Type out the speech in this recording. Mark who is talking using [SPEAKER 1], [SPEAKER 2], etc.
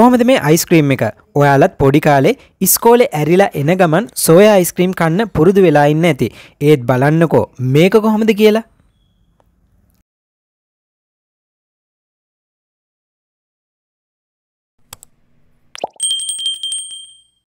[SPEAKER 1] කොහොමද මේ අයිස්ක්‍රීම් එක ඔයාලත් පොඩි කාලේ ඉස්කෝලේ ඇරිලා එන ගමන් සෝයා අයිස්ක්‍රීම් කන්න පුරුදු වෙලා ඉන්න ඇති ඒත් බලන්නකෝ මේක කොහොමද කියලා